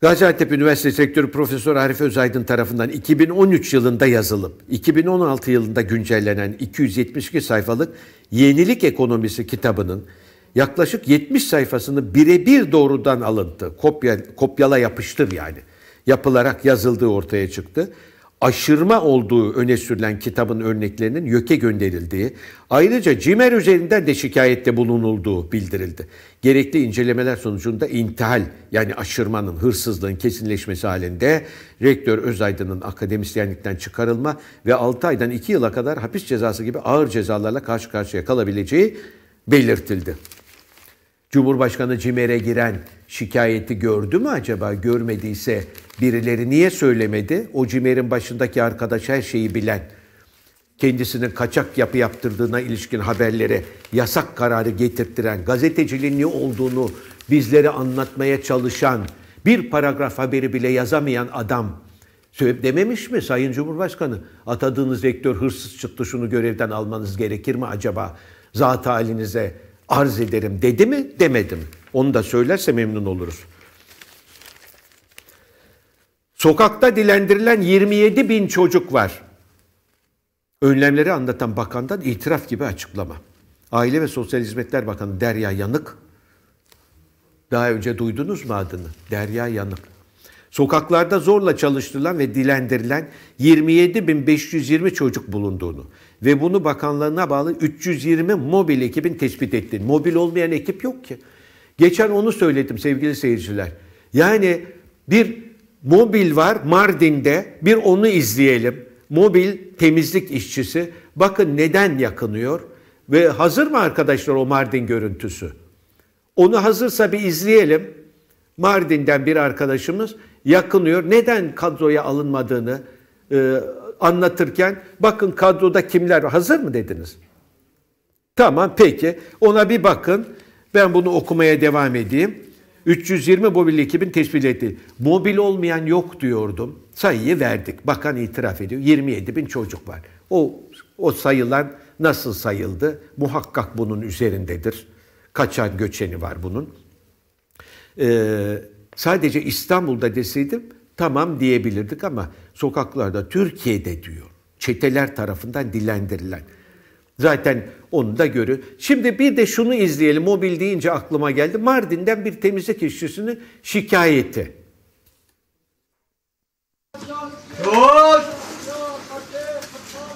Gaziantep Üniversitesi Rektörü Profesör Arif Özaydın tarafından 2013 yılında yazılıp 2016 yılında güncellenen 272 sayfalık Yenilik Ekonomisi kitabının yaklaşık 70 sayfasını birebir doğrudan alıntı, kopya, kopyala yapıştır yani yapılarak yazıldığı ortaya çıktı. Aşırma olduğu öne sürülen kitabın örneklerinin YÖK'e gönderildiği, ayrıca CİMER üzerinden de şikayette bulunulduğu bildirildi. Gerekli incelemeler sonucunda intihal yani aşırmanın, hırsızlığın kesinleşmesi halinde Rektör Özaydın'ın akademisyenlikten çıkarılma ve 6 aydan 2 yıla kadar hapis cezası gibi ağır cezalarla karşı karşıya kalabileceği belirtildi. Cumhurbaşkanı CİMER'e giren şikayeti gördü mü acaba? Görmediyse birileri niye söylemedi? O CİMER'in başındaki arkadaş her şeyi bilen, kendisinin kaçak yapı yaptırdığına ilişkin haberlere yasak kararı getirttiren, gazeteciliğin ne olduğunu bizlere anlatmaya çalışan, bir paragraf haberi bile yazamayan adam dememiş mi Sayın Cumhurbaşkanı? Atadığınız rektör hırsız çıktı şunu görevden almanız gerekir mi acaba? Zat halinize arz ederim dedi mi Demedim. Onu da söylerse memnun oluruz. Sokakta dilendirilen 27 bin çocuk var. Önlemleri anlatan bakandan itiraf gibi açıklama. Aile ve Sosyal Hizmetler Bakanı Derya Yanık. Daha önce duydunuz mu adını? Derya Yanık. Sokaklarda zorla çalıştırılan ve dilendirilen 27.520 çocuk bulunduğunu, ve bunu bakanlarına bağlı 320 mobil ekibin tespit etti. Mobil olmayan ekip yok ki. Geçen onu söyledim sevgili seyirciler. Yani bir mobil var Mardin'de bir onu izleyelim. Mobil temizlik işçisi. Bakın neden yakınıyor? Ve hazır mı arkadaşlar o Mardin görüntüsü? Onu hazırsa bir izleyelim. Mardin'den bir arkadaşımız yakınıyor. Neden kadroya alınmadığını e, anlatırken bakın kadroda kimler hazır mı dediniz? Tamam peki ona bir bakın. Ben bunu okumaya devam edeyim. 320 mobil ekibin tespit ettiği. Mobil olmayan yok diyordum. Sayıyı verdik. Bakan itiraf ediyor. 27 bin çocuk var. O, o sayılan nasıl sayıldı? Muhakkak bunun üzerindedir. Kaçan göçeni var bunun. Ee, sadece İstanbul'da deseydim tamam diyebilirdik ama sokaklarda Türkiye'de diyor. Çeteler tarafından dilendirilen. Zaten onu da görü. Şimdi bir de şunu izleyelim. Mobil deyince aklıma geldi. Mardin'den bir temizlik işçisinin şikayeti.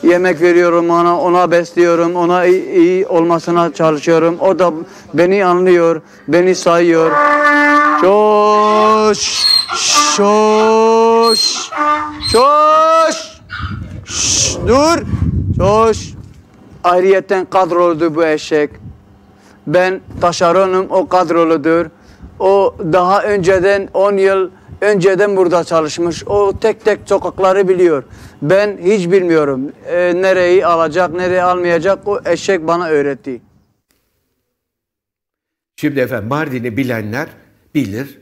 Yemek veriyorum ona, ona besliyorum, ona iyi, iyi olmasına çalışıyorum. O da beni anlıyor, beni sayıyor. Çok, çok. Coş. Coş. Şş, dur. Coş. Ayrıyeten kadroludur bu eşek. Ben taşeronum o kadroludur. O daha önceden 10 yıl önceden burada çalışmış. O tek tek sokakları biliyor. Ben hiç bilmiyorum. E, nereyi alacak, nereyi almayacak o eşek bana öğretti. Şimdi efendim Mardin'i bilenler bilir.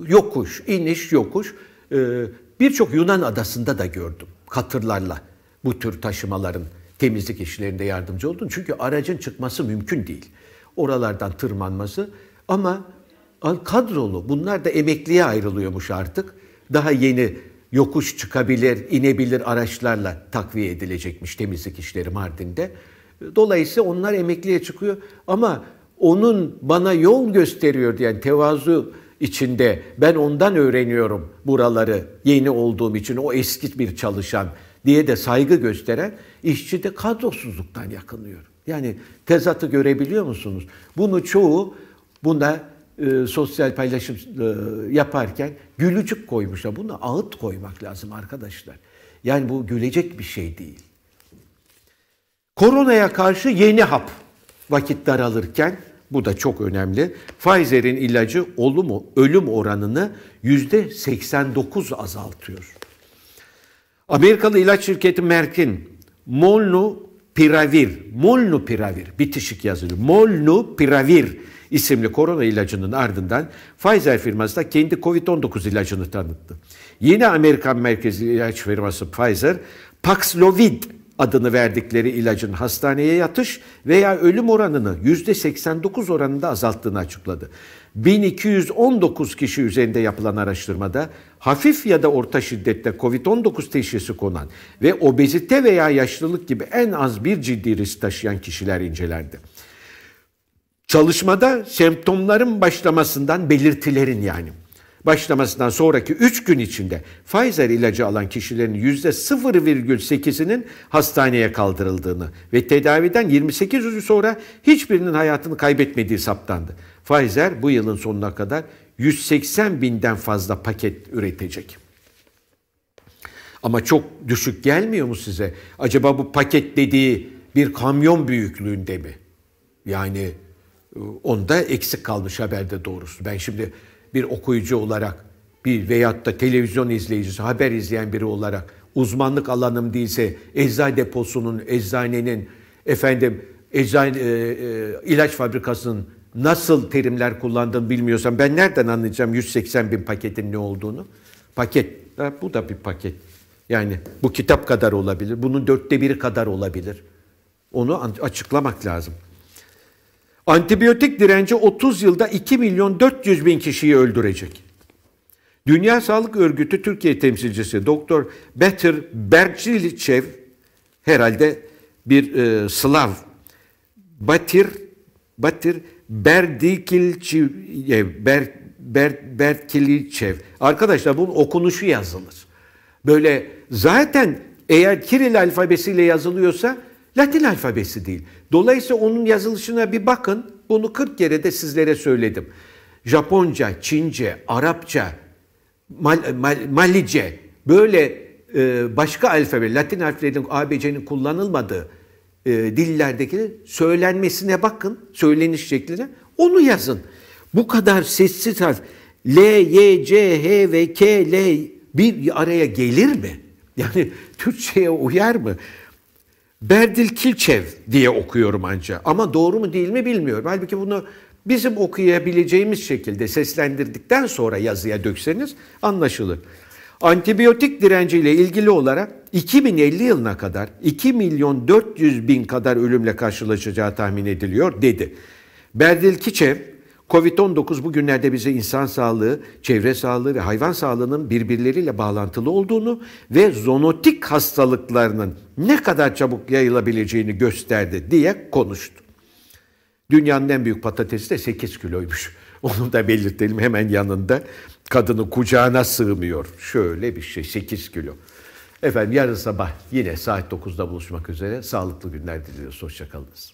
Yokuş, iniş yokuş. Ee, birçok Yunan adasında da gördüm katırlarla bu tür taşımaların temizlik işlerinde yardımcı oldun. Çünkü aracın çıkması mümkün değil. Oralardan tırmanması ama kadrolu bunlar da emekliye ayrılıyormuş artık. Daha yeni yokuş çıkabilir, inebilir araçlarla takviye edilecekmiş temizlik işleri Mardin'de. Dolayısıyla onlar emekliye çıkıyor ama onun bana yol gösteriyor diyen yani tevazu içinde. Ben ondan öğreniyorum buraları yeni olduğum için o eski bir çalışan diye de saygı gösteren işçi de kadrosuzluktan yakınıyor. Yani tezatı görebiliyor musunuz? Bunu çoğu buna e, sosyal paylaşım e, yaparken gülücük koymuşlar. Buna ağıt koymak lazım arkadaşlar. Yani bu gülecek bir şey değil. Koronaya karşı yeni hap vakit daralırken bu da çok önemli. Pfizer'in ilacı olumu, ölüm oranını yüzde 89 azaltıyor. Amerikalı ilaç şirketi Merck'in molnupiravir, molnupiravir bitişik yazılıyor. Molnupiravir isimli korona ilacının ardından Pfizer firması da kendi Covid-19 ilacını tanıttı. Yine Amerikan merkezli ilaç firması Pfizer Paxlovid adını verdikleri ilacın hastaneye yatış veya ölüm oranını %89 oranında azalttığını açıkladı. 1219 kişi üzerinde yapılan araştırmada hafif ya da orta şiddette COVID-19 teşhisi konan ve obezite veya yaşlılık gibi en az bir ciddi risk taşıyan kişiler incelendi. Çalışmada semptomların başlamasından belirtilerin yani başlamasından sonraki 3 gün içinde Pfizer ilacı alan kişilerin %0,8'inin hastaneye kaldırıldığını ve tedaviden 28 gün sonra hiçbirinin hayatını kaybetmediği saptandı. Pfizer bu yılın sonuna kadar 180 binden fazla paket üretecek. Ama çok düşük gelmiyor mu size? Acaba bu paket dediği bir kamyon büyüklüğünde mi? Yani e, onda eksik kalmış haberde doğrusu. Ben şimdi bir okuyucu olarak bir veyahut da televizyon izleyicisi, haber izleyen biri olarak uzmanlık alanım değilse eczacı deposunun, eczanenin, efendim eczane, e, e, ilaç fabrikasının nasıl terimler kullandığını bilmiyorsam ben nereden anlayacağım 180 bin paketin ne olduğunu? Paket, ha, bu da bir paket. Yani bu kitap kadar olabilir, bunun dörtte biri kadar olabilir. Onu açıklamak lazım. Antibiyotik direnci 30 yılda 2 milyon 400 bin kişiyi öldürecek. Dünya Sağlık Örgütü Türkiye temsilcisi Doktor Betir Berçiliçev herhalde bir e, Slav Batir Batir Berdikilçev Ber, Ber, Berkiliçev. Arkadaşlar bunun okunuşu yazılır. Böyle zaten eğer Kiril alfabesiyle yazılıyorsa Latin alfabesi değil. Dolayısıyla onun yazılışına bir bakın. Bunu 40 kere de sizlere söyledim. Japonca, Çince, Arapça, Mal, Mal, Malice böyle e, başka alfabe, Latin harflerinin ABC'nin kullanılmadığı e, dillerdeki söylenmesine bakın, söyleniş şekline onu yazın. Bu kadar sessiz harf L, Y, C, H ve K, L bir araya gelir mi? Yani Türkçe'ye uyar mı? Berdil Kilçev diye okuyorum anca. Ama doğru mu değil mi bilmiyorum. Halbuki bunu bizim okuyabileceğimiz şekilde seslendirdikten sonra yazıya dökseniz anlaşılır. Antibiyotik direnciyle ilgili olarak 2050 yılına kadar 2 milyon 400 bin kadar ölümle karşılaşacağı tahmin ediliyor dedi. Berdil Kiçev Covid-19 bugünlerde bize insan sağlığı, çevre sağlığı ve hayvan sağlığının birbirleriyle bağlantılı olduğunu ve zonotik hastalıklarının ne kadar çabuk yayılabileceğini gösterdi diye konuştu. Dünyanın en büyük patatesi de 8 kiloymuş. Onu da belirtelim hemen yanında. Kadını kucağına sığmıyor. Şöyle bir şey 8 kilo. Efendim yarın sabah yine saat 9'da buluşmak üzere. Sağlıklı günler diliyoruz. Hoşçakalınız.